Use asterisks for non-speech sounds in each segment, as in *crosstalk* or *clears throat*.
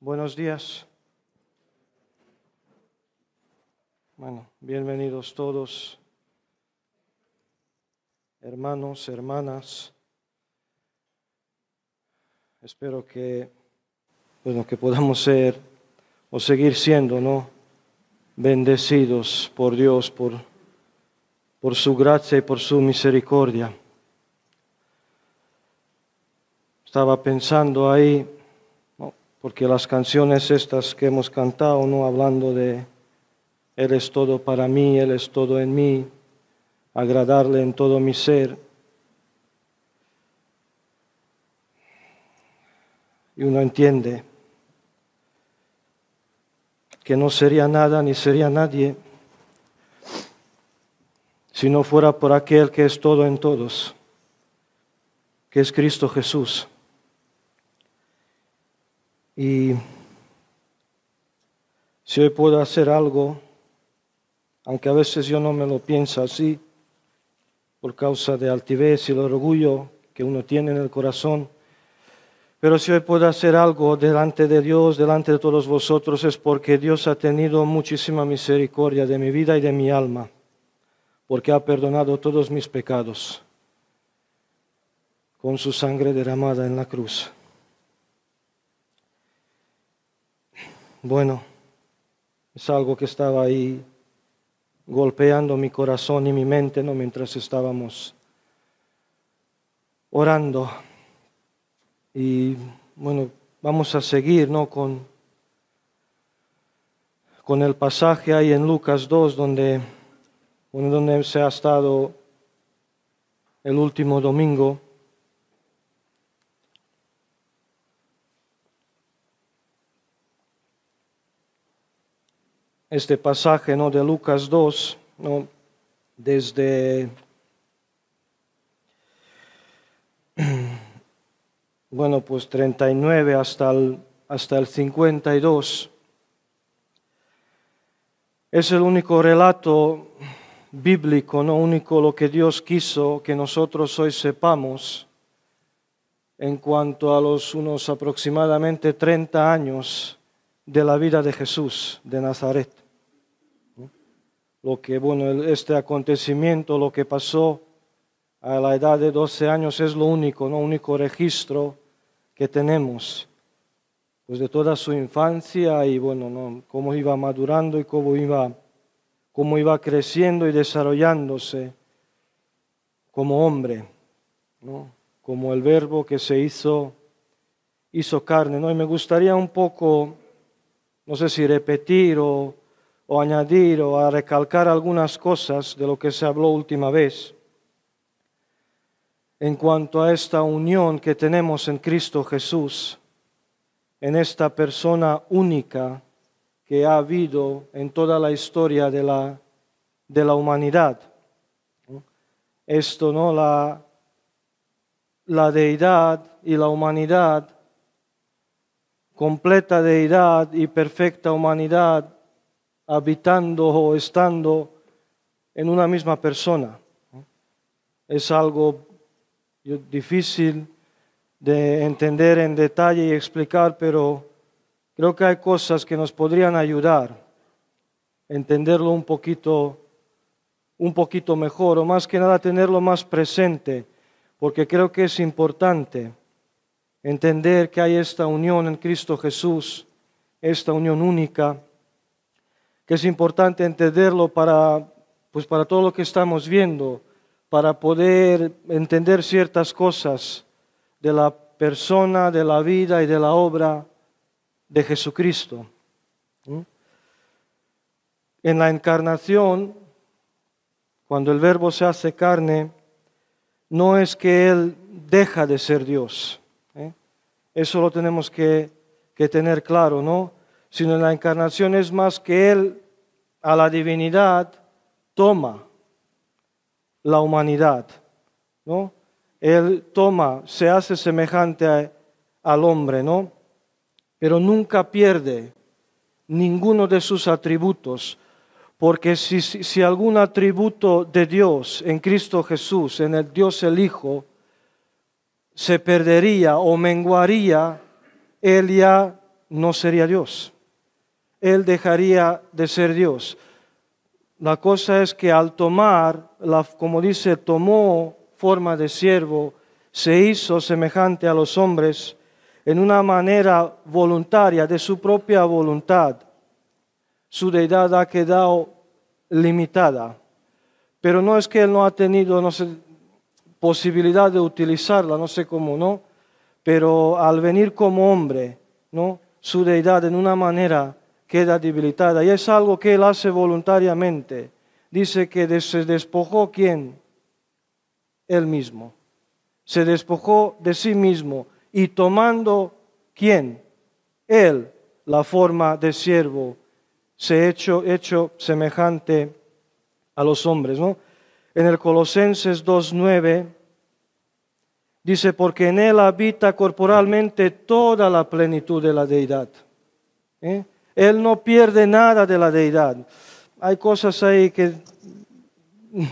Buenos días. Bueno, bienvenidos todos, hermanos, hermanas. Espero que pues lo que podamos ser o seguir siendo, ¿no? Bendecidos por Dios, por, su gracia y por su misericordia. Estaba pensando ahí, porque las canciones estas que hemos cantado, ¿no? Hablando de Él es todo para mí, Él es todo en mí, agradarle en todo mi ser. Y uno entiende que no sería nada ni sería nadie si no fuera por aquel que es todo en todos, que es Cristo Jesús. Y si hoy puedo hacer algo, aunque a veces yo no me lo pienso así, por causa de altivez y el orgullo que uno tiene en el corazón, pero si hoy puedo hacer algo delante de Dios, delante de todos vosotros, es porque Dios ha tenido muchísima misericordia de mi vida y de mi alma, porque ha perdonado todos mis pecados con su sangre derramada en la cruz. Bueno, es algo que estaba ahí golpeando mi corazón y mi mente, ¿no? Mientras estábamos orando. Y bueno, vamos a seguir ¿no? con, con el pasaje ahí en Lucas 2, donde, donde se ha estado el último domingo. Este pasaje ¿no? de Lucas 2, ¿no? desde *clears throat* bueno, pues 39 hasta el, hasta el 52, es el único relato bíblico, no único lo que Dios quiso que nosotros hoy sepamos en cuanto a los unos aproximadamente 30 años de la vida de Jesús de Nazaret. Lo que, bueno, este acontecimiento, lo que pasó a la edad de 12 años es lo único, no único registro que tenemos. Pues de toda su infancia y bueno, cómo iba madurando y cómo iba, cómo iba creciendo y desarrollándose como hombre, como el verbo que se hizo, hizo carne. ¿no? Y me gustaría un poco, no sé si repetir o, o añadir o recalcar algunas cosas de lo que se habló última vez en cuanto a esta unión que tenemos en Cristo Jesús, en esta persona única que ha habido en toda la historia de la, humanidad. Esto, ¿no? La, la deidad y la humanidad, completa deidad y perfecta humanidad, habitando o estando en una misma persona. Es algo difícil de entender en detalle y explicar, pero creo que hay cosas que nos podrían ayudar a entenderlo un poquito, un poquito mejor, o más que nada tenerlo más presente, porque creo que es importante entender que hay esta unión en Cristo Jesús, esta unión única, que es importante entenderlo para, pues, para todo lo que estamos viendo para poder entender ciertas cosas de la persona, de la vida y de la obra de Jesucristo. En la encarnación, cuando el verbo se hace carne, no es que Él deja de ser Dios. ¿eh? Eso lo tenemos que, que tener claro, ¿no? Sino en la encarnación es más que Él a la divinidad toma la humanidad. ¿no? Él toma, se hace semejante al hombre, ¿no? Pero nunca pierde ninguno de sus atributos, porque si algún atributo de Dios en Cristo Jesús, en el Dios el Hijo, se perdería o menguaría, él ya no sería Dios. Él dejaría de ser Dios. La cosa es que al tomar, como dice, tomó forma de siervo, se hizo semejante a los hombres en una manera voluntaria, de su propia voluntad. Su deidad ha quedado limitada, pero no es que él no ha tenido posibilidad de utilizarla, no sé cómo, ¿no? Pero al venir como hombre, ¿no? Su deidad en una manera queda debilitada. Y es algo que él hace voluntariamente. Dice que se despojó quién? Él mismo. Se despojó de sí mismo y tomando quién? Él la forma de siervo, se hecho, hecho semejante a los hombres. ¿no? En el Colosenses 2.9 dice, porque en él habita corporalmente toda la plenitud de la deidad. ¿Eh? Él no pierde nada de la deidad. Hay cosas ahí que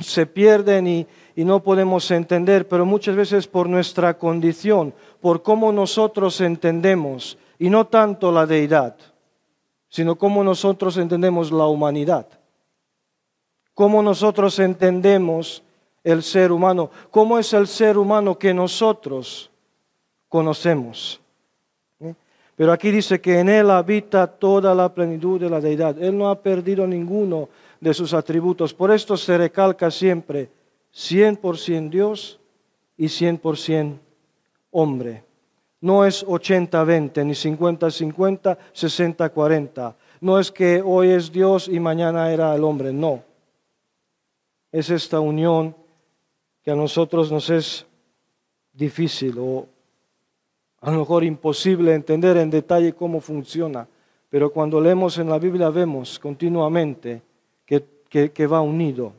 se pierden y, no podemos entender, pero muchas veces por nuestra condición, por cómo nosotros entendemos, y no tanto la deidad, sino cómo nosotros entendemos la humanidad, cómo nosotros entendemos el ser humano, cómo es el ser humano que nosotros conocemos. Pero aquí dice que en Él habita toda la plenitud de la deidad. Él no ha perdido ninguno de sus atributos. Por esto se recalca siempre 100% Dios y 100% hombre. No es 80-20, ni 50-50, 60-40. No es que hoy es Dios y mañana era el hombre, no. Es esta unión que a nosotros nos es difícil o a lo mejor imposible entender en detalle cómo funciona, pero cuando leemos en la Biblia vemos continuamente que, va unido.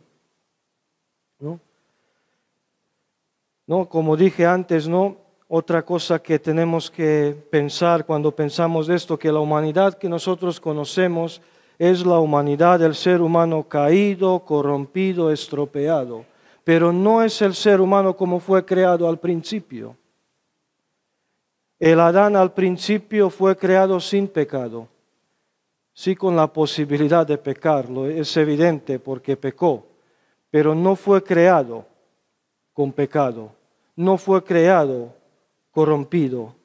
¿no? Como dije antes, ¿no? otra cosa que tenemos que pensar cuando pensamos esto, que la humanidad que nosotros conocemos es la humanidad del ser humano caído, corrompido, estropeado, pero no es el ser humano como fue creado al principio. El Adán al principio fue creado sin pecado, sí con la posibilidad de pecarlo, es evidente porque pecó, pero no fue creado con pecado, no fue creado corrompido.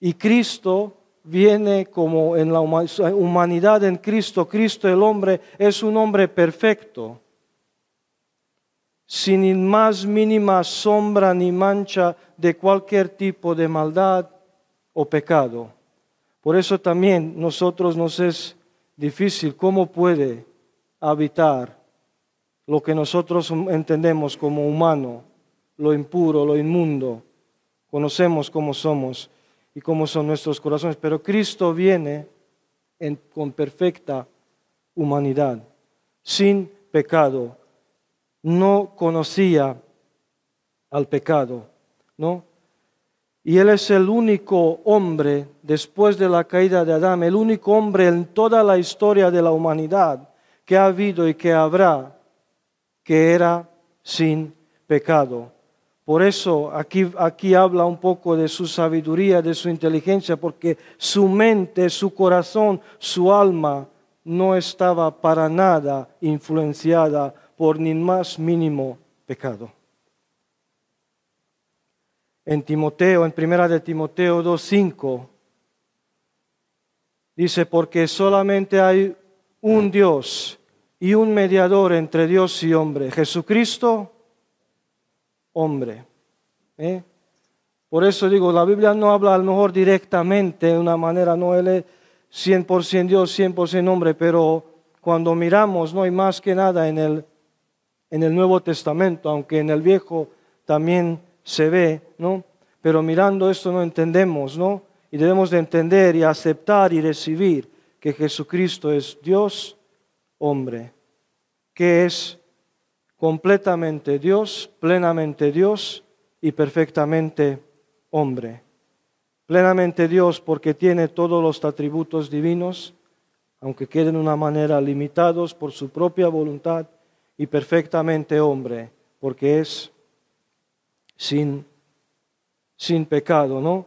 Y Cristo viene como en la humanidad en Cristo, Cristo el hombre es un hombre perfecto sin más mínima sombra ni mancha de cualquier tipo de maldad o pecado. Por eso también nosotros nos es difícil cómo puede habitar lo que nosotros entendemos como humano, lo impuro, lo inmundo. Conocemos cómo somos y cómo son nuestros corazones, pero Cristo viene con perfecta humanidad, sin pecado no conocía al pecado, ¿no? Y él es el único hombre, después de la caída de Adán, el único hombre en toda la historia de la humanidad que ha habido y que habrá, que era sin pecado. Por eso aquí, aquí habla un poco de su sabiduría, de su inteligencia, porque su mente, su corazón, su alma no estaba para nada influenciada por ni más mínimo pecado. En Timoteo, en primera de Timoteo 2:5 dice porque solamente hay un Dios y un mediador entre Dios y hombre, Jesucristo hombre. ¿Eh? Por eso digo, la Biblia no habla a lo mejor directamente de una manera, no él es 100% Dios, 100% hombre, pero cuando miramos, no hay más que nada en el en el Nuevo Testamento, aunque en el Viejo también se ve, ¿no? Pero mirando esto no entendemos, ¿no? Y debemos de entender y aceptar y recibir que Jesucristo es Dios hombre, que es completamente Dios, plenamente Dios y perfectamente hombre. Plenamente Dios porque tiene todos los atributos divinos, aunque queden de una manera limitados por su propia voluntad y perfectamente hombre, porque es sin, pecado, ¿no?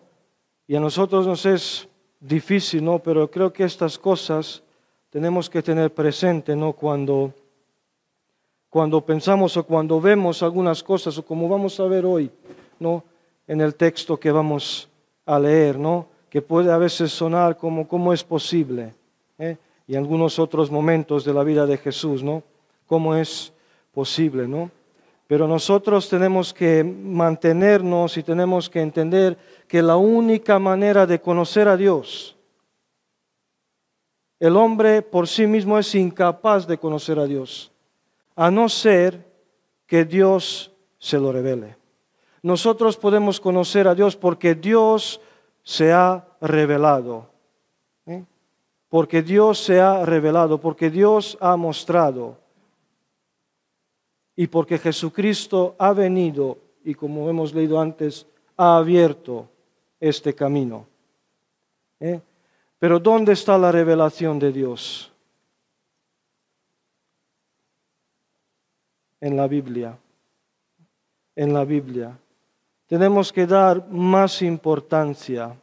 Y a nosotros nos es difícil, ¿no? Pero creo que estas cosas tenemos que tener presente, ¿no? Cuando, pensamos o cuando vemos algunas cosas, o como vamos a ver hoy, ¿no? En el texto que vamos a leer, ¿no? Que puede a veces sonar como, ¿cómo es posible? ¿Eh? Y algunos otros momentos de la vida de Jesús, ¿no? cómo es posible, ¿no? Pero nosotros tenemos que mantenernos y tenemos que entender que la única manera de conocer a Dios, el hombre por sí mismo es incapaz de conocer a Dios, a no ser que Dios se lo revele. Nosotros podemos conocer a Dios porque Dios se ha revelado, ¿eh? porque Dios se ha revelado, porque Dios ha mostrado y porque Jesucristo ha venido y como hemos leído antes, ha abierto este camino. ¿eh? Pero ¿dónde está la revelación de Dios? En la Biblia. En la Biblia. Tenemos que dar más importancia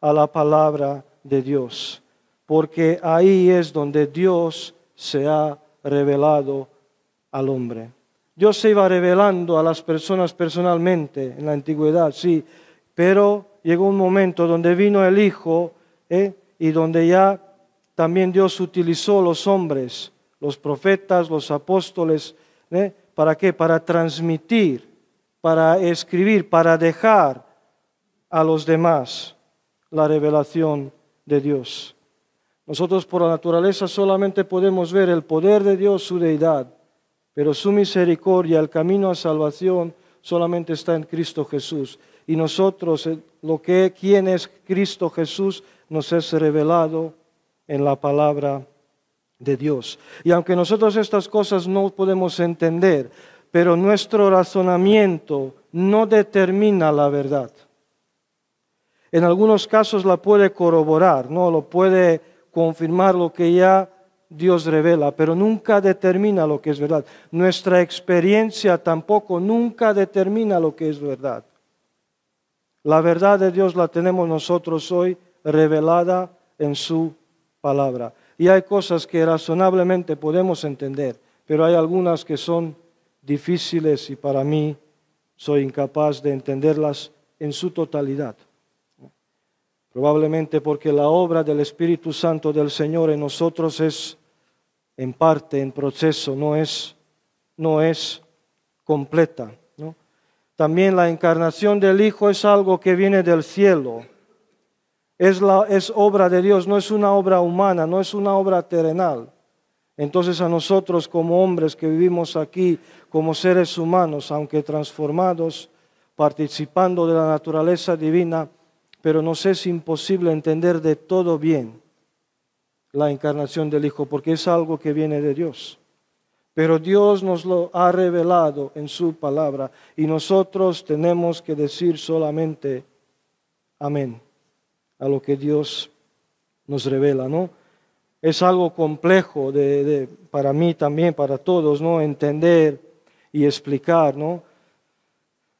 a la palabra de Dios, porque ahí es donde Dios se ha revelado al hombre. Dios se iba revelando a las personas personalmente en la antigüedad, sí, pero llegó un momento donde vino el Hijo ¿eh? y donde ya también Dios utilizó los hombres, los profetas, los apóstoles, ¿eh? ¿para qué? Para transmitir, para escribir, para dejar a los demás la revelación de Dios. Nosotros por la naturaleza solamente podemos ver el poder de Dios, su deidad, pero su misericordia, el camino a salvación, solamente está en Cristo Jesús. Y nosotros, eh, lo que quien es Cristo Jesús, nos es revelado en la palabra de Dios. Y aunque nosotros estas cosas no podemos entender, pero nuestro razonamiento no determina la verdad. En algunos casos la puede corroborar, no lo puede confirmar lo que ya Dios revela, pero nunca determina lo que es verdad. Nuestra experiencia tampoco nunca determina lo que es verdad. La verdad de Dios la tenemos nosotros hoy revelada en su palabra. Y hay cosas que razonablemente podemos entender, pero hay algunas que son difíciles y para mí soy incapaz de entenderlas en su totalidad. Probablemente porque la obra del Espíritu Santo del Señor en nosotros es en parte, en proceso, no es, no es completa. También la encarnación del Hijo es algo que viene del cielo. es obra de Dios, no es una obra humana, no es una obra terrenal. Entonces a nosotros como hombres que vivimos aquí, como seres humanos, aunque transformados, participando de la naturaleza divina, pero nos es imposible entender de todo bien la encarnación del Hijo, porque es algo que viene de Dios. Pero Dios nos lo ha revelado en su palabra y nosotros tenemos que decir solamente amén a lo que Dios nos revela, ¿no? Es algo complejo de, para mí también, para todos, ¿no? Entender y explicar, ¿no?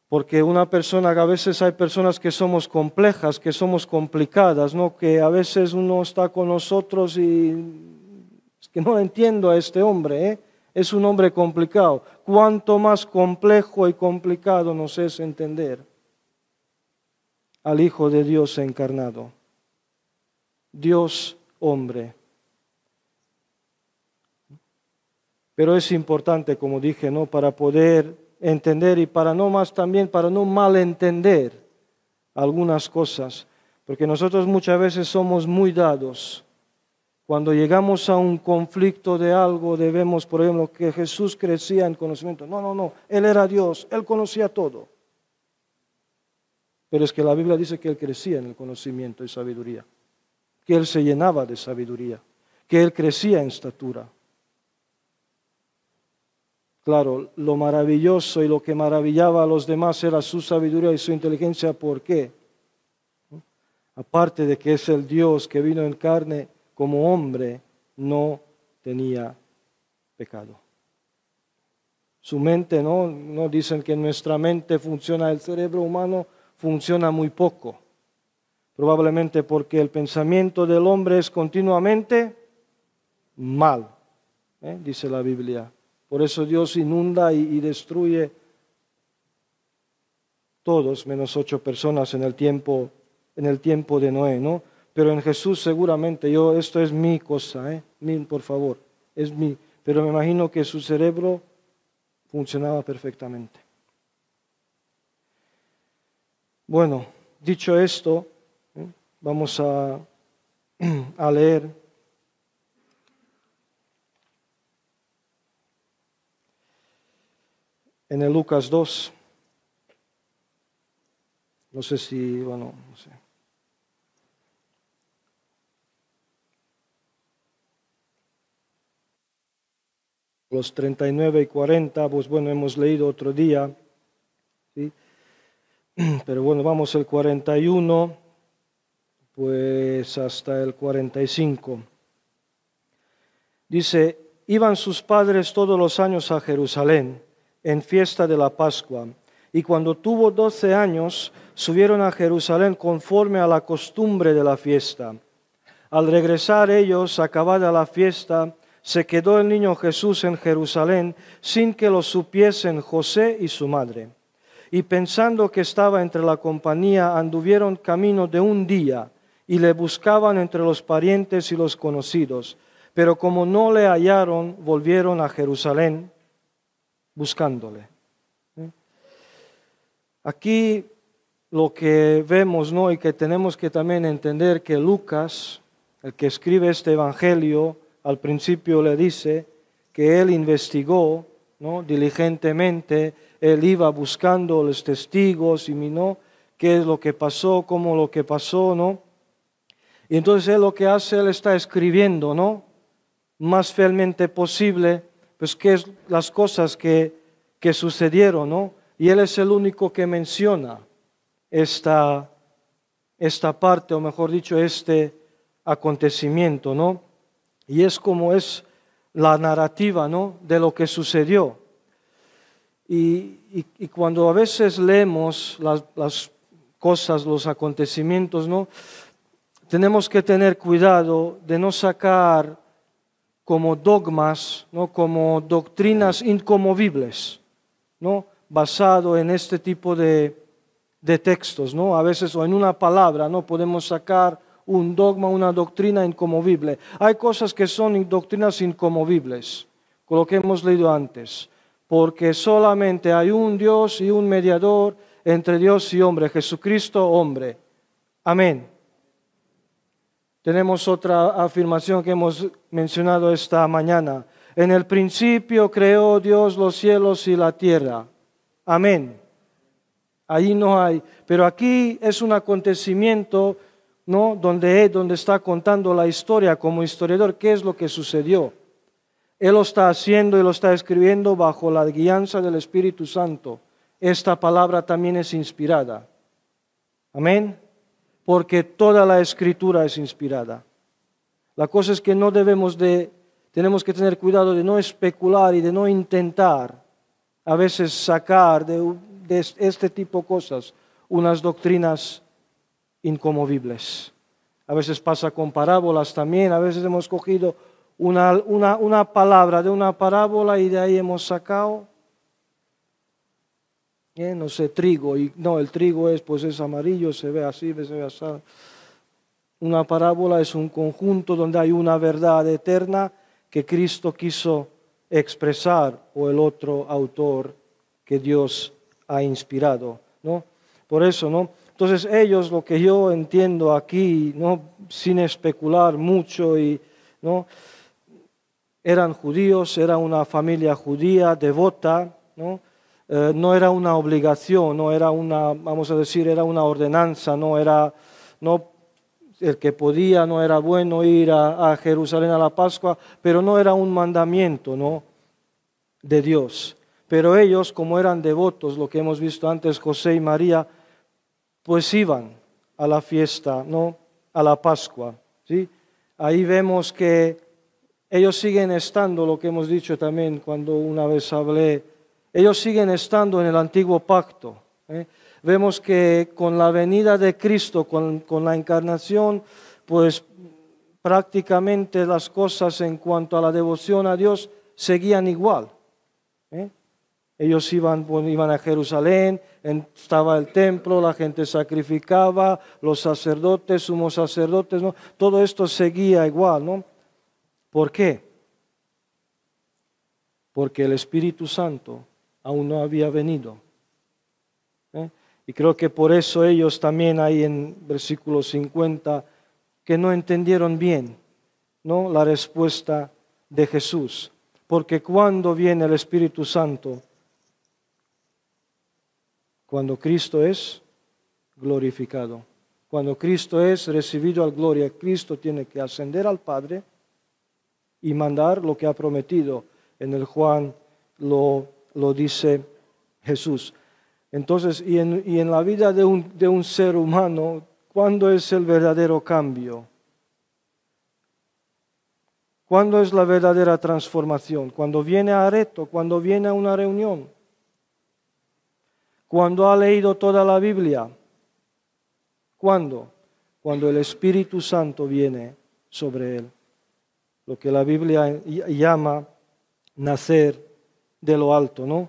porque una persona, a veces hay personas que somos complejas, que somos complicadas, ¿no? que a veces uno está con nosotros y que no entiendo a este hombre, ¿eh? es un hombre complicado. Cuanto más complejo y complicado nos es entender al Hijo de Dios encarnado, Dios hombre. Pero es importante, como dije, ¿no? para poder entender y para no más también, para no malentender algunas cosas, porque nosotros muchas veces somos muy dados. Cuando llegamos a un conflicto de algo, debemos, por ejemplo, que Jesús crecía en conocimiento. No, no, no, Él era Dios, Él conocía todo. Pero es que la Biblia dice que Él crecía en el conocimiento y sabiduría, que Él se llenaba de sabiduría, que Él crecía en estatura. Claro, lo maravilloso y lo que maravillaba a los demás era su sabiduría y su inteligencia. ¿Por qué? Aparte de que es el Dios que vino en carne como hombre, no tenía pecado. Su mente, ¿no? No dicen que nuestra mente funciona, el cerebro humano funciona muy poco. Probablemente porque el pensamiento del hombre es continuamente mal, ¿eh? dice la Biblia. Por eso Dios inunda y, destruye todos, menos ocho personas en el tiempo, en el tiempo de Noé, ¿no? Pero en Jesús seguramente, yo, esto es mi cosa, ¿eh? por favor, es mi. Pero me imagino que su cerebro funcionaba perfectamente. Bueno, dicho esto, ¿eh? vamos a, *clears throat* a leer en el Lucas 2. No sé si, bueno, no sé. Los 39 y 40, pues bueno, hemos leído otro día. ¿sí? *clears throat* Pero bueno, vamos al 41, pues hasta el 45. Dice, iban sus padres todos los años a Jerusalén en fiesta de la Pascua. Y cuando tuvo doce años, subieron a Jerusalén conforme a la costumbre de la fiesta. Al regresar ellos, acabada la fiesta, se quedó el niño Jesús en Jerusalén sin que lo supiesen José y su madre. Y pensando que estaba entre la compañía, anduvieron camino de un día y le buscaban entre los parientes y los conocidos. Pero como no le hallaron, volvieron a Jerusalén buscándole. ¿eh? Aquí lo que vemos, ¿no? Y que tenemos que también entender que Lucas, el que escribe este evangelio, al principio le dice que él investigó, ¿no? Diligentemente, él iba buscando los testigos y minó qué es lo que pasó, cómo lo que pasó, ¿no? Y entonces él lo que hace, él está escribiendo, ¿no? Más fielmente posible pues qué es las cosas que, que sucedieron, ¿no? Y él es el único que menciona esta, esta parte, o mejor dicho, este acontecimiento, ¿no? Y es como es la narrativa, ¿no? De lo que sucedió. Y, cuando a veces leemos las, las cosas, los acontecimientos, ¿no? Tenemos que tener cuidado de no sacar como dogmas, ¿no? como doctrinas incomovibles, ¿no? basado en este tipo de, de textos. ¿no? A veces o en una palabra ¿no? podemos sacar un dogma, una doctrina incomovible. Hay cosas que son doctrinas incomovibles, con lo que hemos leído antes, porque solamente hay un Dios y un mediador entre Dios y hombre, Jesucristo hombre. Amén. Tenemos otra afirmación que hemos mencionado esta mañana. En el principio creó Dios los cielos y la tierra. Amén. Ahí no hay. Pero aquí es un acontecimiento, ¿no? Donde, donde está contando la historia como historiador, qué es lo que sucedió. Él lo está haciendo y lo está escribiendo bajo la guianza del Espíritu Santo. Esta palabra también es inspirada. Amén porque toda la escritura es inspirada. La cosa es que no debemos de, tenemos que tener cuidado de no especular y de no intentar a veces sacar de, este tipo de cosas unas doctrinas incomovibles. A veces pasa con parábolas también, a veces hemos cogido una, una, una palabra de una parábola y de ahí hemos sacado eh, no sé, trigo, y no, el trigo es, pues es amarillo, se ve así, se ve así. Una parábola es un conjunto donde hay una verdad eterna que Cristo quiso expresar o el otro autor que Dios ha inspirado, ¿no? Por eso, ¿no? Entonces ellos, lo que yo entiendo aquí, ¿no? sin especular mucho, y, ¿no? eran judíos, era una familia judía, devota, ¿no? Eh, no era una obligación, no era una, vamos a decir, era una ordenanza, no era, el que podía, no era bueno ir a, Jerusalén a la Pascua, pero no era un mandamiento, De Dios. Pero ellos, como eran devotos, lo que hemos visto antes, José y María, pues iban a la fiesta, ¿no? A la Pascua, ¿sí? Ahí vemos que ellos siguen estando, lo que hemos dicho también cuando una vez hablé ellos siguen estando en el antiguo pacto. ¿eh? Vemos que con la venida de Cristo, con, la encarnación, pues prácticamente las cosas en cuanto a la devoción a Dios seguían igual. ¿eh? Ellos iban, pues, iban, a Jerusalén, estaba el templo, la gente sacrificaba, los sacerdotes, sumos sacerdotes, ¿no? todo esto seguía igual, ¿no? ¿Por qué? Porque el Espíritu Santo aún no había venido. ¿Eh? Y creo que por eso ellos también hay en versículo 50 que no entendieron bien ¿no? la respuesta de Jesús. Porque cuando viene el Espíritu Santo, cuando Cristo es glorificado, cuando Cristo es recibido a gloria, Cristo tiene que ascender al Padre y mandar lo que ha prometido. En el Juan lo lo dice Jesús. Entonces, y en, la vida de un, ser humano, ¿cuándo es el verdadero cambio? ¿Cuándo es la verdadera transformación? Cuando viene a reto, cuando viene a una reunión, cuando ha leído toda la Biblia. ¿Cuándo? Cuando el Espíritu Santo viene sobre él. Lo que la Biblia llama nacer de lo alto, ¿no?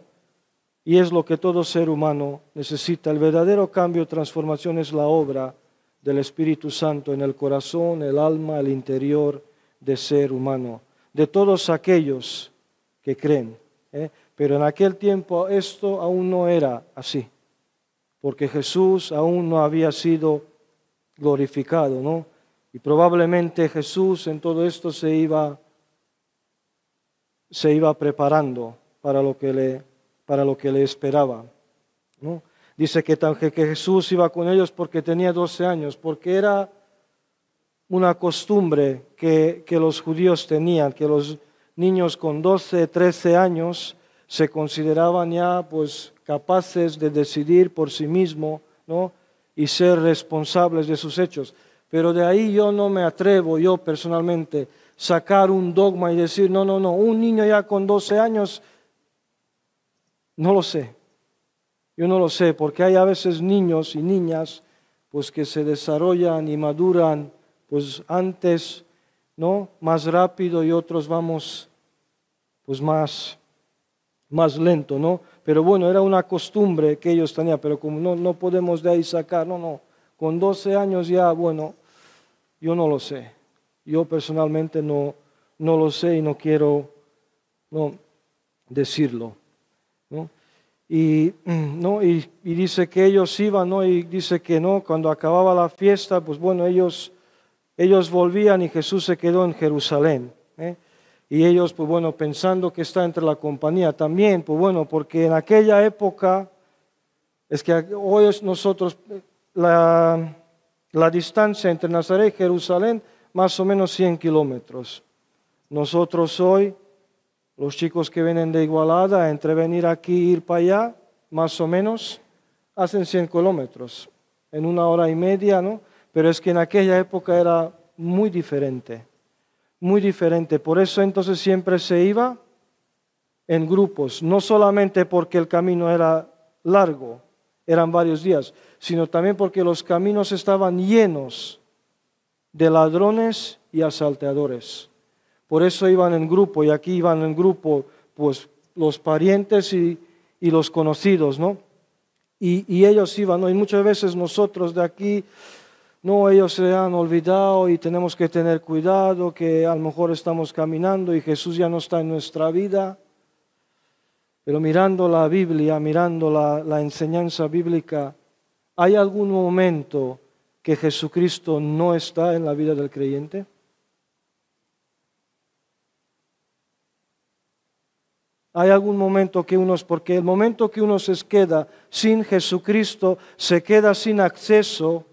Y es lo que todo ser humano necesita. El verdadero cambio, transformación es la obra del Espíritu Santo en el corazón, el alma, el interior de ser humano, de todos aquellos que creen. ¿eh? Pero en aquel tiempo esto aún no era así, porque Jesús aún no había sido glorificado, ¿no? Y probablemente Jesús en todo esto se iba, se iba preparando para lo que le, para lo que le esperaba. ¿no? Dice que, que, Jesús iba con ellos porque tenía 12 años, porque era una costumbre que, que los judíos tenían, que los niños con 12, 13 años se consideraban ya pues capaces de decidir por sí mismo, ¿no? y ser responsables de sus hechos. Pero de ahí yo no me atrevo, yo personalmente, sacar un dogma y decir, no, no, no, un niño ya con 12 años no lo sé. Yo no lo sé, porque hay a veces niños y niñas pues que se desarrollan y maduran pues antes, ¿no? Más rápido y otros vamos pues más más lento, ¿no? Pero bueno, era una costumbre que ellos tenían, pero como no, podemos de ahí sacar, no, no, con 12 años ya, bueno, yo no lo sé. Yo personalmente no, no lo sé y no quiero no, decirlo. Y, mm, ¿no? Y, dice que ellos iban, ¿no? y dice que no, cuando acababa la fiesta, pues bueno, ellos, ellos volvían y Jesús se quedó en Jerusalén. ¿eh? Y ellos, pues bueno, pensando que está entre la compañía también, pues bueno, porque en aquella época, es que hoy nosotros, la, la distancia entre Nazaret y Jerusalén, más o menos 100 kilómetros. Nosotros hoy los chicos que vienen de Igualada, entre venir aquí ir para allá, más o menos, hacen 100 kilómetros en una hora y media, ¿no? Pero es que en aquella época era muy diferente, muy diferente. Por eso entonces siempre se iba en grupos, no solamente porque el camino era largo, eran varios días, sino también porque los caminos estaban llenos de ladrones y asalteadores. Por eso iban en grupo y aquí iban en grupo, pues los parientes y, los conocidos, ¿no? Y, ellos iban, ¿no? Y muchas veces nosotros de aquí, no, ellos se han olvidado y tenemos que tener cuidado, que a lo mejor estamos caminando y Jesús ya no está en nuestra vida. Pero mirando la Biblia, mirando la enseñanza bíblica, ¿hay algún momento que Jesucristo no está en la vida del creyente? hay algún momento que unos, porque el momento que uno se queda sin Jesucristo, se queda sin acceso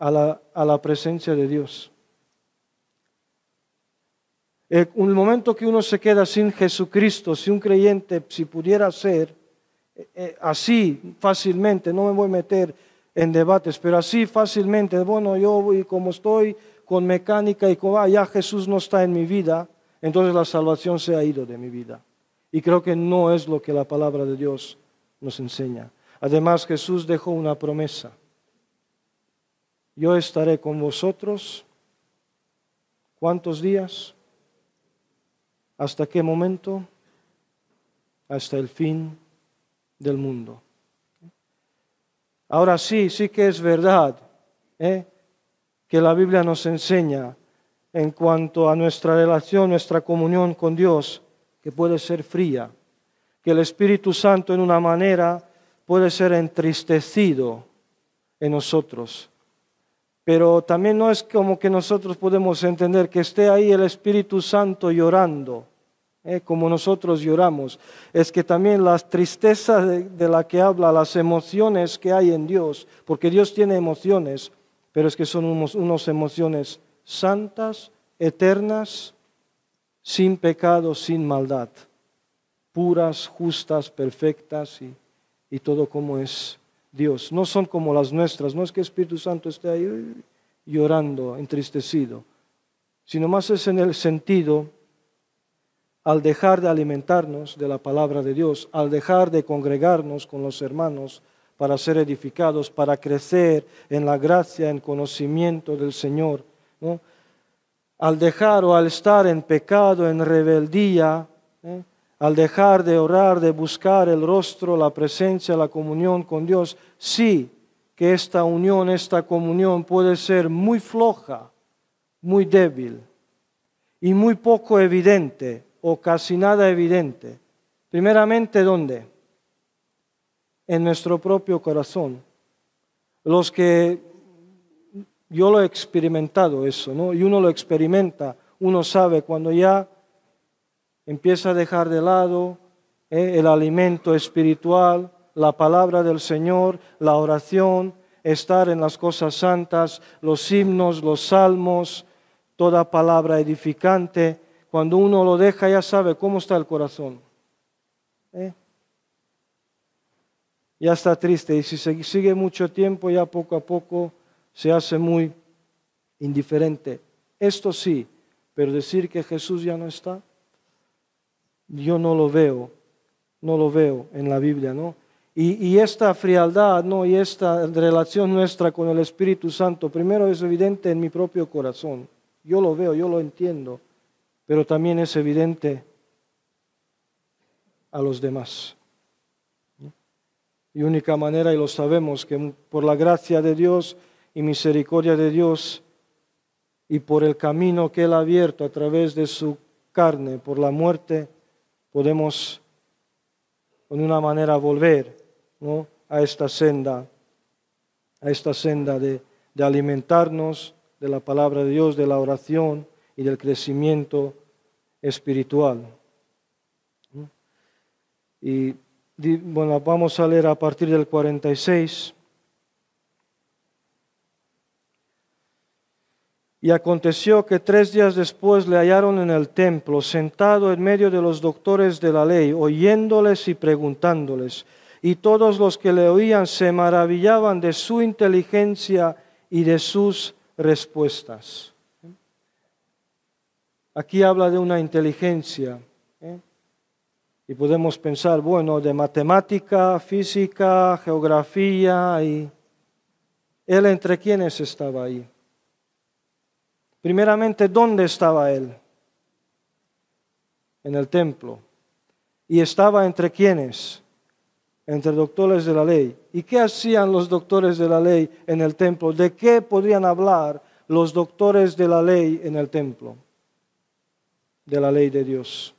a la, presencia de Dios. El, momento que uno se queda sin Jesucristo, si un creyente, si pudiera ser, eh, eh, así fácilmente, no me voy a meter en debates, pero así fácilmente, bueno, yo voy como estoy con mecánica y como ah, ya Jesús no está en mi vida, entonces la salvación se ha ido de mi vida. Y creo que no es lo que la palabra de Dios nos enseña. Además, Jesús dejó una promesa. Yo estaré con vosotros. ¿Cuántos días? ¿Hasta qué momento? Hasta el fin del mundo. Ahora sí, sí que es verdad ¿eh? que la Biblia nos enseña en cuanto a nuestra relación, nuestra comunión con Dios, que puede ser fría, que el Espíritu Santo en una manera puede ser entristecido en nosotros. Pero también no es como que nosotros podemos entender que esté ahí el Espíritu Santo llorando, ¿eh? como nosotros lloramos. Es que también las tristezas de, la que habla, las emociones que hay en Dios, porque Dios tiene emociones, pero es que son unos emociones santas, eternas, sin pecado, sin maldad, puras, justas, perfectas y, todo como es Dios. No son como las nuestras, no es que Espíritu Santo esté ahí llorando, entristecido, sino más es en el sentido, al dejar de alimentarnos de la palabra de Dios, al dejar de congregarnos con los hermanos para ser edificados, para crecer en la gracia, en conocimiento del Señor, al dejar o al estar en pecado, en rebeldía, ¿eh? al dejar de orar, de buscar el rostro, la presencia, la comunión con Dios, sí que esta unión, esta comunión puede ser muy floja, muy débil y muy poco evidente o casi nada evidente. Primeramente, ¿dónde? En nuestro propio corazón. Los que yo lo he experimentado eso, ¿no? Y uno lo experimenta, uno sabe cuando ya empieza a dejar de lado ¿eh? el alimento espiritual, la palabra del Señor, la oración, estar en las cosas santas, los himnos, los salmos, toda palabra edificante. Cuando uno lo deja ya sabe cómo está el corazón. ¿eh? Ya está triste y si sigue mucho tiempo ya poco a poco se hace muy indiferente. Esto sí, pero decir que Jesús ya no está, yo no lo veo, no lo veo en la Biblia, ¿no? Y, y, esta frialdad, ¿no? Y esta relación nuestra con el Espíritu Santo, primero es evidente en mi propio corazón. Yo lo veo, yo lo entiendo, pero también es evidente a los demás. Y única manera, y lo sabemos, que por la gracia de Dios, y misericordia de Dios y por el camino que Él ha abierto a través de su carne, por la muerte, podemos de una manera volver a esta senda, a esta senda de, de alimentarnos de la palabra de Dios, de la oración y del crecimiento espiritual. Y bueno, vamos a leer a partir del 46. Y aconteció que tres días después le hallaron en el templo, sentado en medio de los doctores de la ley, oyéndoles y preguntándoles. Y todos los que le oían se maravillaban de su inteligencia y de sus respuestas. Aquí habla de una inteligencia. ¿eh? Y podemos pensar, bueno, de matemática, física, geografía, y él entre quienes estaba ahí. Primeramente, ¿dónde estaba él? En el templo. ¿Y estaba entre quiénes? Entre doctores de la ley. ¿Y qué hacían los doctores de la ley en el templo? ¿De qué podrían hablar los doctores de la ley en el templo? De la ley de Dios,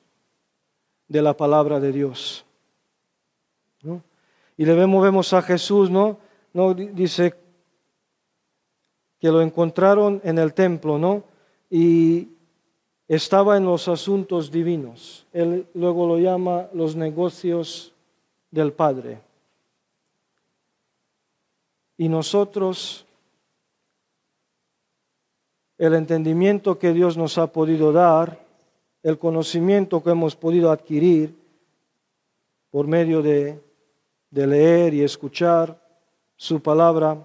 de la palabra de Dios. Y le vemos, a Jesús, ¿no? ¿no? Dice, que lo encontraron en el templo, ¿no? Y estaba en los asuntos divinos. Él luego lo llama los negocios del Padre. Y nosotros, el entendimiento que Dios nos ha podido dar, el conocimiento que hemos podido adquirir por medio de, de leer y escuchar su palabra,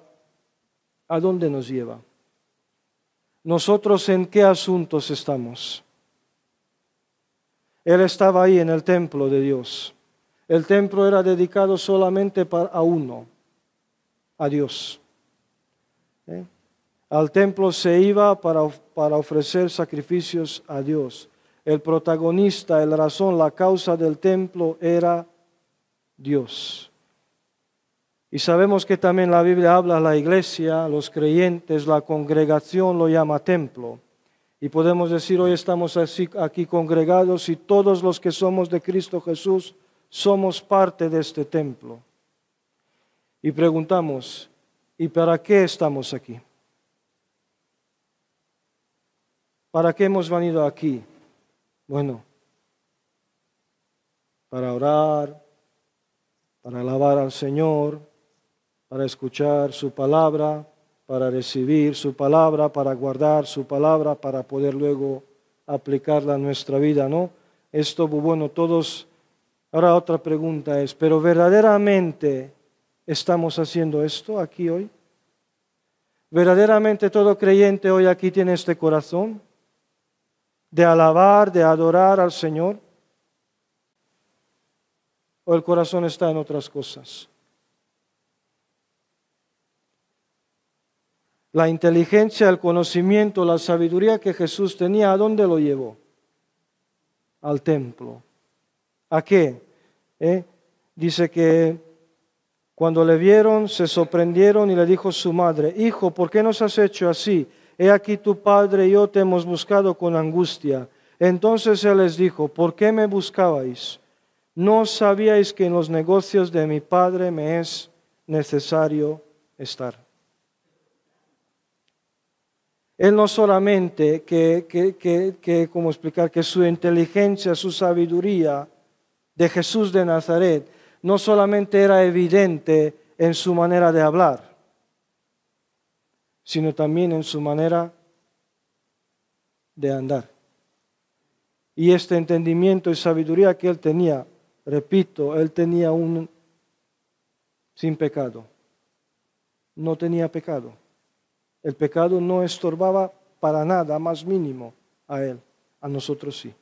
¿a dónde nos lleva? ¿Nosotros en qué asuntos estamos? Él estaba ahí en el templo de Dios. El templo era dedicado solamente para, a uno, a Dios. ¿Eh? Al templo se iba para, para ofrecer sacrificios a Dios. El protagonista, el razón, la causa del templo era Dios. Y sabemos que también la Biblia habla la iglesia, los creyentes, la congregación lo llama templo. Y podemos decir, hoy estamos aquí congregados y todos los que somos de Cristo Jesús somos parte de este templo. Y preguntamos, ¿y para qué estamos aquí? ¿Para qué hemos venido aquí? Bueno, para orar, para alabar al Señor, para escuchar su palabra, para recibir su palabra, para guardar su palabra, para poder luego aplicarla a nuestra vida, ¿no? Esto, bueno, todos... Ahora otra pregunta es, ¿pero verdaderamente estamos haciendo esto aquí hoy? ¿Verdaderamente todo creyente hoy aquí tiene este corazón de alabar, de adorar al Señor? ¿O el corazón está en otras cosas? la inteligencia, el conocimiento, la sabiduría que Jesús tenía, ¿a dónde lo llevó? Al templo. ¿A qué? ¿Eh? Dice que cuando le vieron se sorprendieron y le dijo su madre, Hijo, ¿por qué nos has hecho así? He aquí tu padre y yo te hemos buscado con angustia. Entonces él les dijo, ¿por qué me buscabais? ¿No sabíais que en los negocios de mi padre me es necesario estar? Él no solamente que, como explicar, que su inteligencia, su sabiduría de Jesús de Nazaret, no solamente era evidente en su manera de hablar, sino también en su manera de andar. Y este entendimiento y sabiduría que él tenía, repito, él tenía un sin pecado, no tenía pecado el pecado no estorbaba para nada, más mínimo, a él. A nosotros sí.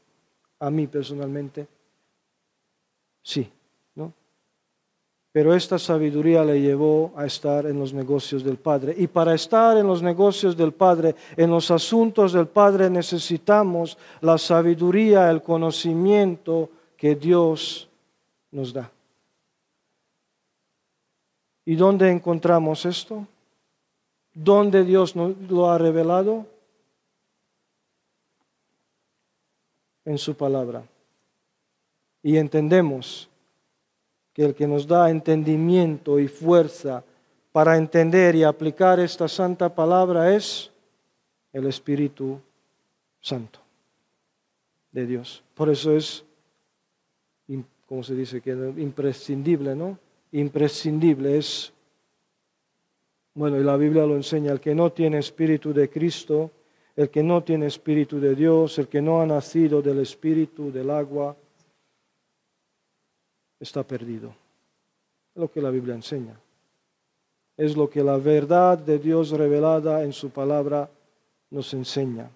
A mí personalmente sí. ¿no? Pero esta sabiduría le llevó a estar en los negocios del Padre. Y para estar en los negocios del Padre, en los asuntos del Padre, necesitamos la sabiduría, el conocimiento que Dios nos da. ¿Y dónde encontramos esto? donde Dios nos lo ha revelado en su palabra. Y entendemos que el que nos da entendimiento y fuerza para entender y aplicar esta santa palabra es el Espíritu Santo de Dios. Por eso es, como se dice, que imprescindible, ¿no? Imprescindible es bueno, y la Biblia lo enseña, el que no tiene espíritu de Cristo, el que no tiene espíritu de Dios, el que no ha nacido del espíritu, del agua, está perdido. Es lo que la Biblia enseña. Es lo que la verdad de Dios revelada en su palabra nos enseña.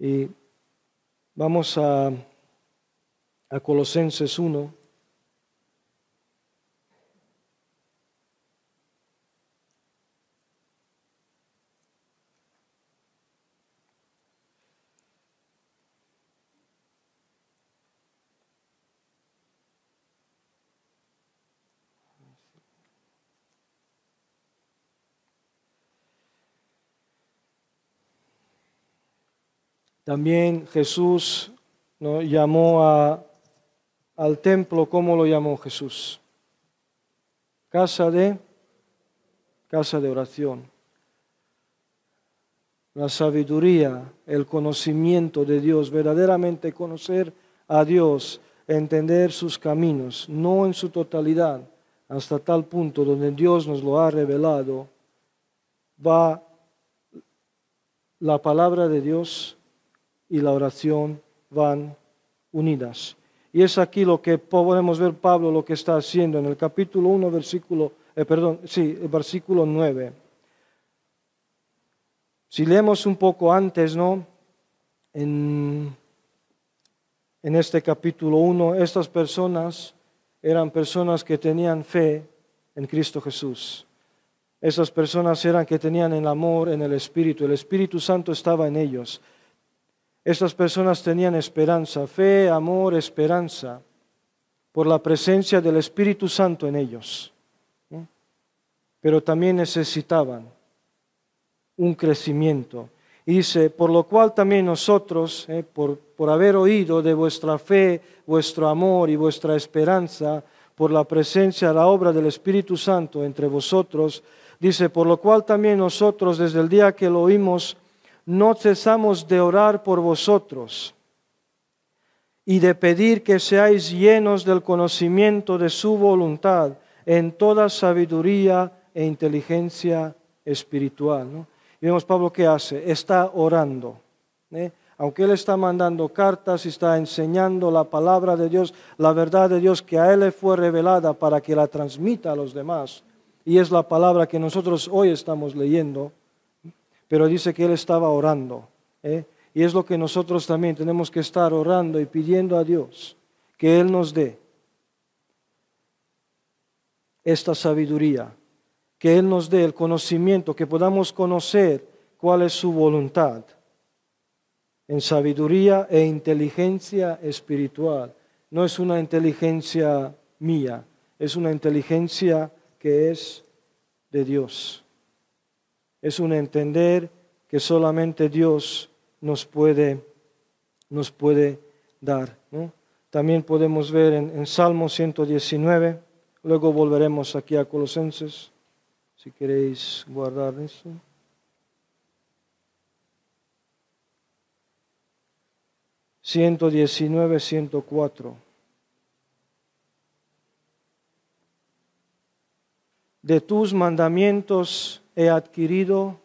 Y vamos a, a Colosenses 1. También Jesús nos llamó al templo, ¿cómo lo llamó Jesús? Casa de, casa de oración. La sabiduría, el conocimiento de Dios, verdaderamente conocer a Dios, entender sus caminos, no en su totalidad, hasta tal punto donde Dios nos lo ha revelado, va la palabra de Dios y la oración van unidas. Y es aquí lo que podemos ver Pablo lo que está haciendo en el capítulo 1, versículo, eh, versículo 9. Si leemos un poco antes, ¿no? En, en este capítulo 1, estas personas eran personas que tenían fe en Cristo Jesús. Esas personas eran que tenían el amor en el Espíritu. El Espíritu Santo estaba en ellos. Estas personas tenían esperanza, fe, amor, esperanza, por la presencia del Espíritu Santo en ellos. Pero también necesitaban un crecimiento. dice, por lo cual también nosotros, ¿eh? por, por haber oído de vuestra fe, vuestro amor y vuestra esperanza, por la presencia la obra del Espíritu Santo entre vosotros, dice, por lo cual también nosotros desde el día que lo oímos, no cesamos de orar por vosotros y de pedir que seáis llenos del conocimiento de su voluntad en toda sabiduría e inteligencia espiritual. vemos Pablo qué hace, está orando. ¿eh? Aunque él está mandando cartas y está enseñando la palabra de Dios, la verdad de Dios que a él le fue revelada para que la transmita a los demás. Y es la palabra que nosotros hoy estamos leyendo pero dice que él estaba orando. ¿eh? Y es lo que nosotros también tenemos que estar orando y pidiendo a Dios que Él nos dé esta sabiduría, que Él nos dé el conocimiento, que podamos conocer cuál es su voluntad en sabiduría e inteligencia espiritual. No es una inteligencia mía, es una inteligencia que es de Dios es un entender que solamente Dios nos puede, nos puede dar. También podemos ver en, Salmo 119, luego volveremos aquí a Colosenses, si queréis guardar eso. Ciento 104. De tus mandamientos he adquirido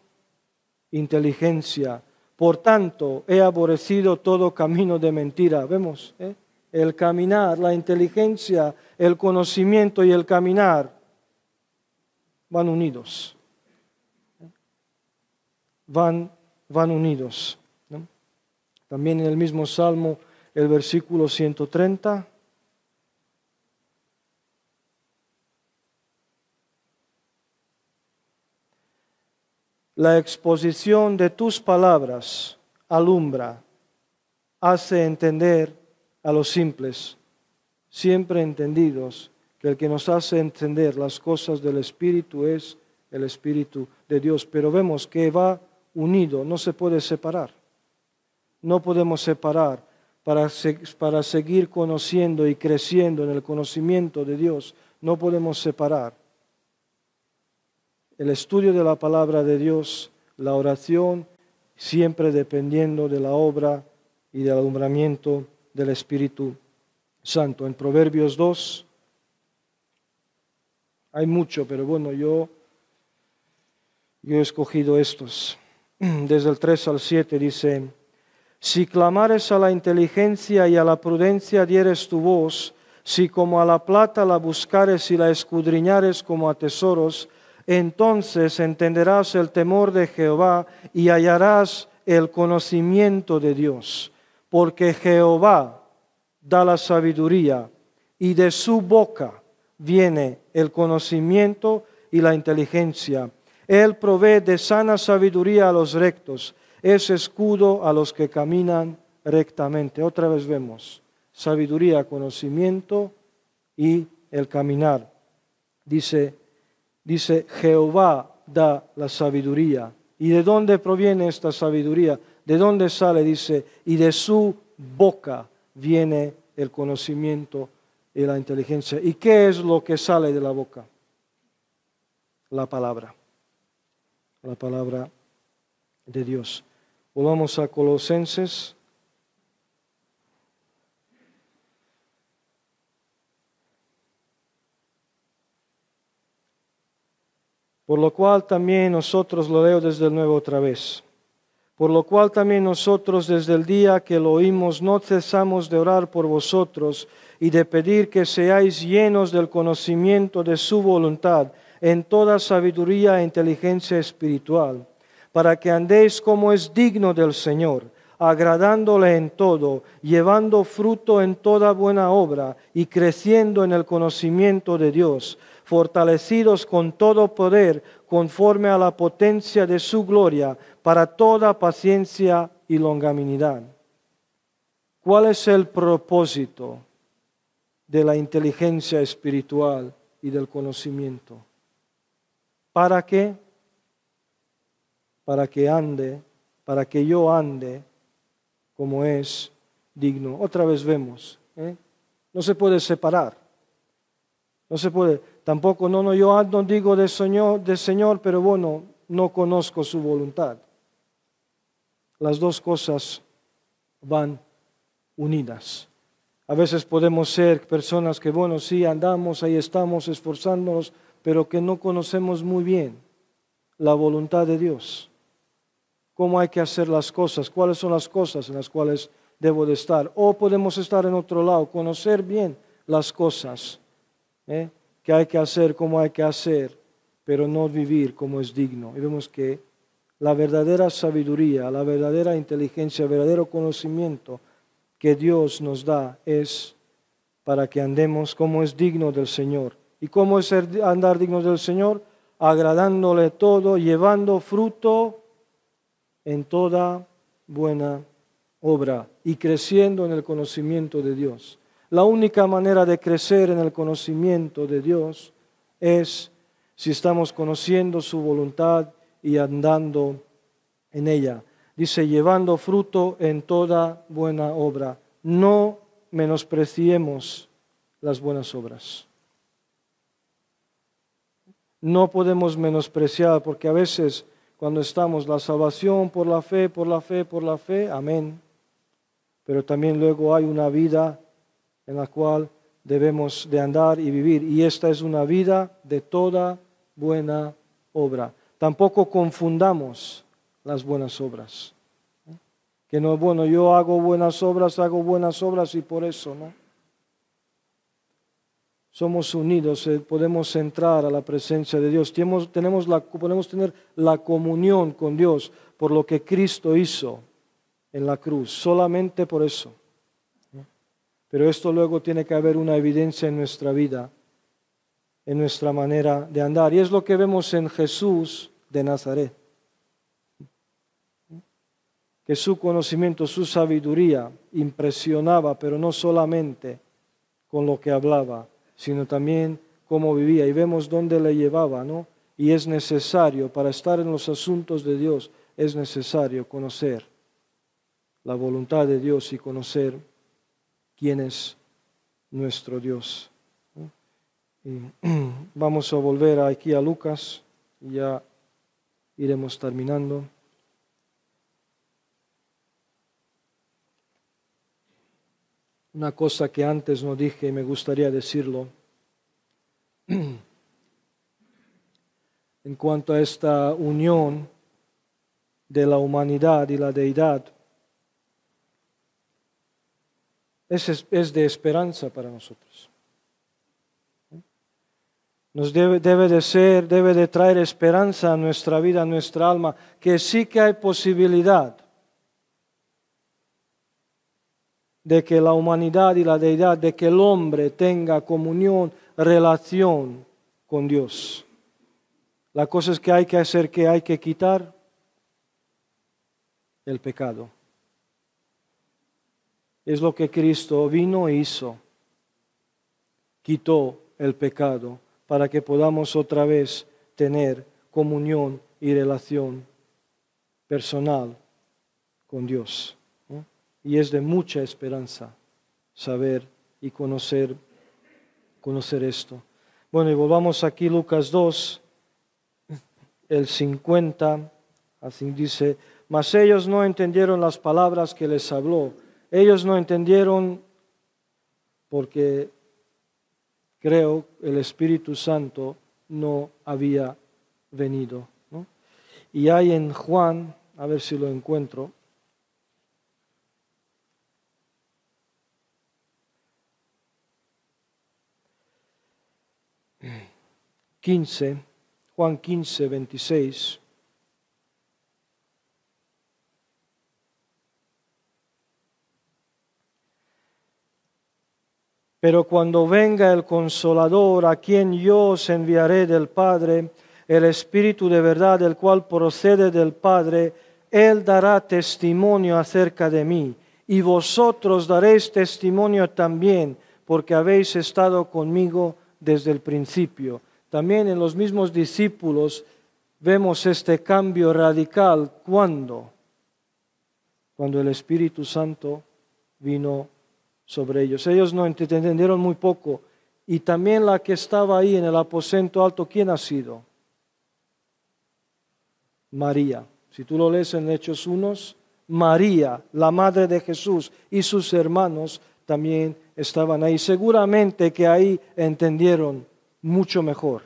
inteligencia. Por tanto, he aborrecido todo camino de mentira. Vemos, ¿eh? el caminar, la inteligencia, el conocimiento y el caminar van unidos. ¿eh? Van, van unidos. También en el mismo Salmo, el versículo 130. La exposición de tus palabras alumbra, hace entender a los simples, siempre entendidos, que el que nos hace entender las cosas del Espíritu es el Espíritu de Dios. Pero vemos que va unido, no se puede separar. No podemos separar para, seguir conociendo y creciendo en el conocimiento de Dios. No podemos separar el estudio de la palabra de Dios, la oración, siempre dependiendo de la obra y del alumbramiento del Espíritu Santo. En Proverbios 2 hay mucho, pero bueno, yo, yo he escogido estos. *clears throat* Desde el 3 al 7 dice, si clamares a la inteligencia y a la prudencia dieres tu voz, si como a la plata la buscares y la escudriñares como a tesoros, entonces entenderás el temor de Jehová y hallarás el conocimiento de Dios, porque Jehová da la sabiduría y de su boca viene el conocimiento y la inteligencia. Él provee de sana sabiduría a los rectos, es escudo a los que caminan rectamente. Otra vez vemos sabiduría, conocimiento y el caminar. Dice dice, Jehová da la sabiduría. ¿Y de dónde proviene esta sabiduría? ¿De dónde sale? Dice, y de su boca viene el conocimiento y la inteligencia. ¿Y qué es lo que sale de la boca? La palabra. La palabra de Dios. Volvamos a Colosenses Por lo cual también nosotros lo leo desde el nuevo otra vez. Por lo cual también nosotros desde el día que lo oímos no cesamos de orar por vosotros y de pedir que seáis llenos del conocimiento de su voluntad en toda sabiduría e inteligencia espiritual, para que andéis como es digno del Señor, agradándole en todo, llevando fruto en toda buena obra y creciendo en el conocimiento de Dios fortalecidos con todo poder, conforme a la potencia de su gloria, para toda paciencia y longanimidad. ¿Cuál es el propósito de la inteligencia espiritual y del conocimiento? ¿Para qué? Para que ande, para que yo ande como es digno. Otra vez vemos, ¿eh? no se puede separar no se puede. Tampoco, no, no, yo ando, digo de Señor, Señor, pero bueno, no conozco su voluntad. Las dos cosas van unidas. A veces podemos ser personas que, bueno, sí, andamos, ahí estamos esforzándonos, pero que no conocemos muy bien la voluntad de Dios. Cómo hay que hacer las cosas, cuáles son las cosas en las cuales debo de estar. O podemos estar en otro lado, conocer bien las cosas ¿eh? que hay que hacer, como hay que hacer, pero no vivir como es digno. Y vemos que la verdadera sabiduría, la verdadera inteligencia, el verdadero conocimiento que Dios nos da es para que andemos como es digno del Señor. ¿Y cómo es andar digno del Señor? Agradándole todo, llevando fruto en toda buena obra y creciendo en el conocimiento de Dios. La única manera de crecer en el conocimiento de Dios es si estamos conociendo su voluntad y andando en ella. Dice, llevando fruto en toda buena obra. No menospreciemos las buenas obras. No podemos menospreciar, porque a veces cuando estamos la salvación por la fe, por la fe, por la fe, amén. Pero también luego hay una vida en la cual debemos de andar y vivir. Y esta es una vida de toda buena obra. Tampoco confundamos las buenas obras. Que no es bueno, yo hago buenas obras, hago buenas obras y por eso, ¿no? Somos unidos, eh, podemos entrar a la presencia de Dios, tenemos, tenemos la, podemos tener la comunión con Dios por lo que Cristo hizo en la cruz, solamente por eso. Pero esto luego tiene que haber una evidencia en nuestra vida, en nuestra manera de andar. Y es lo que vemos en Jesús de Nazaret. Que su conocimiento, su sabiduría impresionaba, pero no solamente con lo que hablaba, sino también cómo vivía. Y vemos dónde le llevaba, ¿no? Y es necesario, para estar en los asuntos de Dios, es necesario conocer la voluntad de Dios y conocer quién es nuestro Dios. *clears throat* vamos a volver aquí a Lucas y ya iremos terminando. Una cosa que antes no dije y me gustaría decirlo. *clears throat* En cuanto a esta unión de la humanidad y la deidad, es, de esperanza para nosotros. Nos debe, debe de ser, debe de traer esperanza a nuestra vida, a nuestra alma, que sí que hay posibilidad de que la humanidad y la deidad, de que el hombre tenga comunión, relación con Dios. La cosa es que hay que hacer que hay que quitar el pecado es lo que Cristo vino e hizo. Quitó el pecado para que podamos otra vez tener comunión y relación personal con Dios. Y es de mucha esperanza saber y conocer, conocer esto. Bueno, y volvamos aquí Lucas 2, el 50, así dice, mas ellos no entendieron las palabras que les habló ellos no entendieron porque creo el Espíritu Santo no había venido. Y hay en Juan, a ver si lo encuentro, 15, Juan 15 26 Pero cuando venga el consolador a quien yo os enviaré del Padre, el Espíritu de verdad, el cual procede del Padre, Él dará testimonio acerca de mí, y vosotros daréis testimonio también, porque habéis estado conmigo desde el principio. También en los mismos discípulos vemos este cambio radical. ¿Cuándo? Cuando el Espíritu Santo vino sobre ellos. Ellos no entendieron muy poco. Y también la que estaba ahí en el aposento alto, ¿quién ha sido? María. Si tú lo lees en Hechos 1, María, la madre de Jesús, y sus hermanos también estaban ahí. Seguramente que ahí entendieron mucho mejor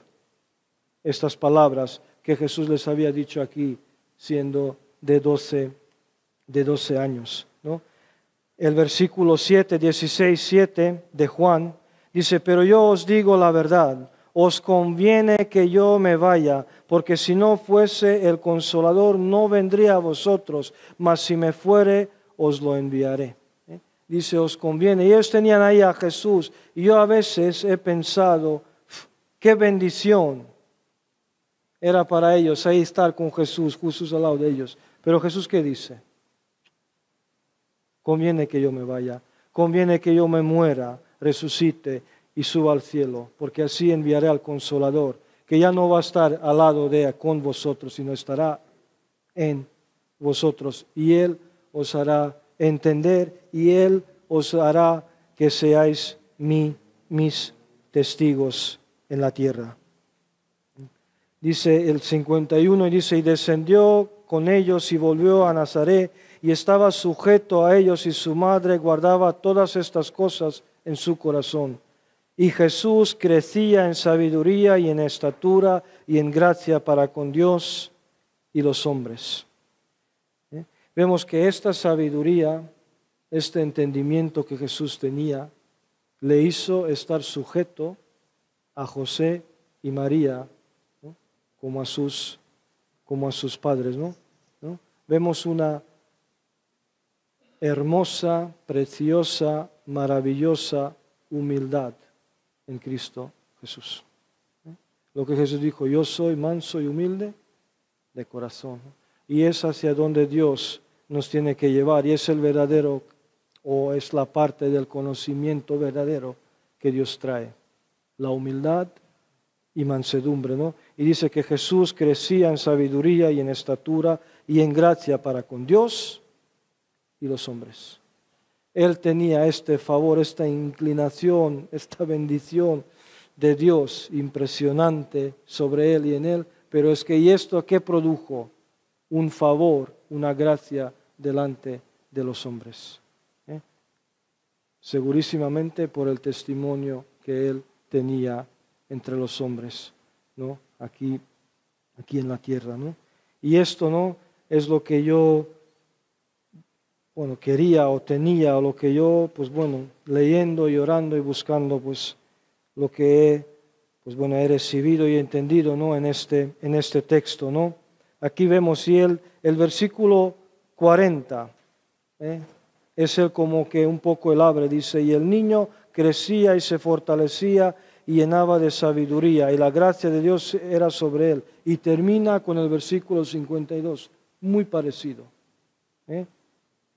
estas palabras que Jesús les había dicho aquí, siendo de 12, de 12 años el versículo 7, 16, 7 de Juan, dice, pero yo os digo la verdad, os conviene que yo me vaya, porque si no fuese el consolador no vendría a vosotros, mas si me fuere, os lo enviaré. ¿Eh? Dice, os conviene. Y ellos tenían ahí a Jesús. Y yo a veces he pensado, qué bendición era para ellos ahí estar con Jesús, Jesús al lado de ellos. Pero Jesús, ¿qué dice? conviene que yo me vaya, conviene que yo me muera, resucite y suba al cielo, porque así enviaré al consolador, que ya no va a estar al lado de con vosotros, sino estará en vosotros y él os hará entender y él os hará que seáis mis testigos en la tierra. Dice el 51 y dice, y descendió con ellos y volvió a Nazaret y estaba sujeto a ellos y su madre guardaba todas estas cosas en su corazón. Y Jesús crecía en sabiduría y en estatura y en gracia para con Dios y los hombres. ¿Eh? Vemos que esta sabiduría, este entendimiento que Jesús tenía, le hizo estar sujeto a José y María como, a sus, como a sus padres. ¿no? ¿No? Vemos una hermosa, preciosa, maravillosa humildad en Cristo Jesús. Lo que Jesús dijo, yo soy manso y humilde de corazón. Y es hacia donde Dios nos tiene que llevar y es el verdadero o es la parte del conocimiento verdadero que Dios trae, la humildad y mansedumbre, ¿no? Y dice que Jesús crecía en sabiduría y en estatura y en gracia para con Dios y los hombres. Él tenía este favor, esta inclinación, esta bendición de Dios impresionante sobre él y en él, pero es que ¿y esto qué produjo? Un favor, una gracia delante de los hombres. ¿eh? Segurísimamente por el testimonio que él tenía entre los hombres, ¿no? Aquí, aquí en la tierra, ¿no? Y esto, ¿no? Es lo que yo bueno, quería o tenía, o lo que yo, pues bueno, leyendo, y orando y buscando, pues lo que he, pues bueno, he recibido y entendido, ¿no? En este, en este texto, ¿no? Aquí vemos, y el, el versículo 40, ¿eh? es el como que un poco el abre, dice, y el niño crecía y se fortalecía y llenaba de sabiduría, y la gracia de Dios era sobre él. Y termina con el versículo 52, muy parecido. ¿eh?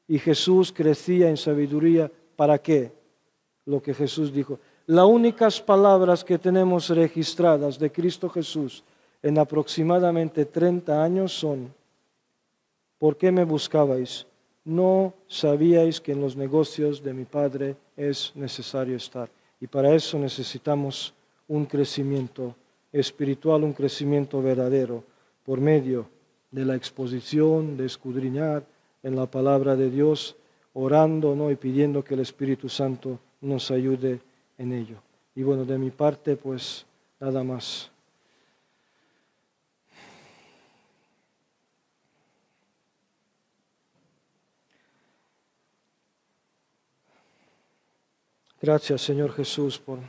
Y Jesús crecía en sabiduría. ¿Para qué? Lo que Jesús dijo. Las únicas palabras que tenemos registradas de Cristo Jesús en aproximadamente 30 años son, ¿por qué me buscabais? No sabíais que en los negocios de mi Padre es necesario estar. Y para eso necesitamos un crecimiento espiritual, un crecimiento verdadero, por medio de la exposición, de escudriñar, en la palabra de Dios, orando ¿no? y pidiendo que el Espíritu Santo nos ayude en ello. Y bueno, de mi parte, pues nada más. Gracias, Señor Jesús, por,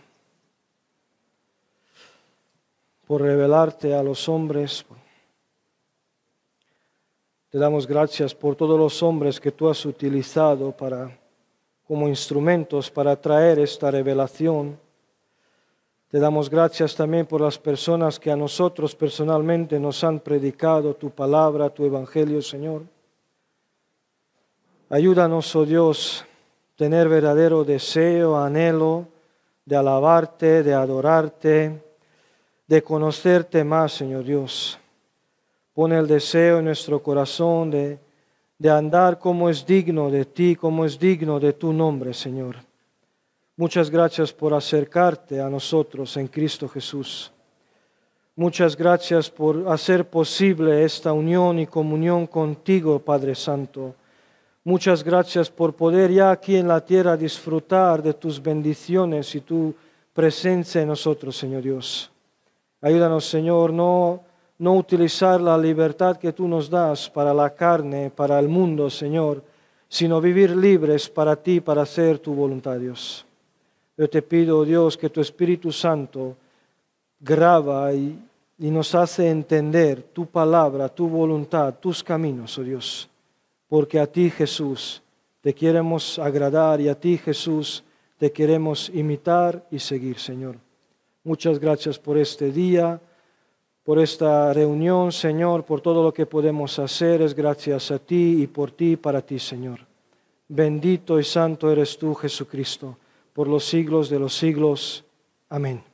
por revelarte a los hombres, te damos gracias por todos los hombres que tú has utilizado para, como instrumentos para traer esta revelación. Te damos gracias también por las personas que a nosotros personalmente nos han predicado tu palabra, tu evangelio, Señor. Ayúdanos, oh Dios, tener verdadero deseo, anhelo de alabarte, de adorarte, de conocerte más, Señor Dios. Pone el deseo en nuestro corazón de, de andar como es digno de ti, como es digno de tu nombre, Señor. Muchas gracias por acercarte a nosotros en Cristo Jesús. Muchas gracias por hacer posible esta unión y comunión contigo, Padre Santo. Muchas gracias por poder ya aquí en la tierra disfrutar de tus bendiciones y tu presencia en nosotros, Señor Dios. Ayúdanos, Señor, no no utilizar la libertad que tú nos das para la carne, para el mundo, Señor, sino vivir libres para ti, para hacer tu voluntad, Dios. Yo te pido, Dios, que tu Espíritu Santo graba y, y nos hace entender tu palabra, tu voluntad, tus caminos, oh Dios, porque a ti, Jesús, te queremos agradar y a ti, Jesús, te queremos imitar y seguir, Señor. Muchas gracias por este día por esta reunión, Señor, por todo lo que podemos hacer, es gracias a ti y por ti y para ti, Señor. Bendito y santo eres tú, Jesucristo, por los siglos de los siglos. Amén.